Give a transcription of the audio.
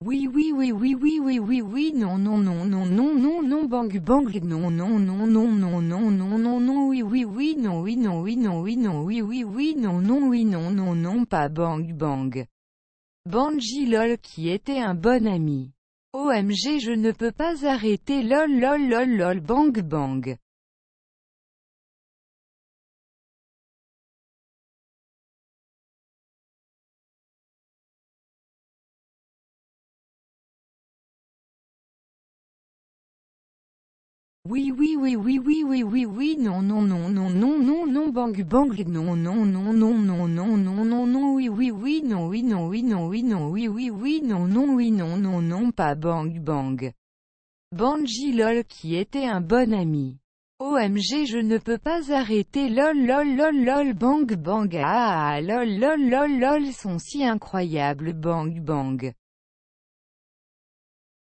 Oui oui oui oui oui oui oui oui non non non non non non non bang bang non non non non non non non non non oui oui oui non oui non oui non oui non oui oui oui non non oui non non non pas bang bang. Banji lol qui était un bon ami. OMG je ne peux pas arrêter lol lol lol lol bang bang. Oui oui oui oui oui oui oui oui non non non non non non non bang bang non non non non non non non non non oui oui oui non oui non oui non oui non oui oui oui non non oui non non non pas bang bang. Banji lol qui était un bon ami. OMG je ne peux pas arrêter lol lol lol lol bang bang ah lol lol lol lol sont si incroyables bang bang.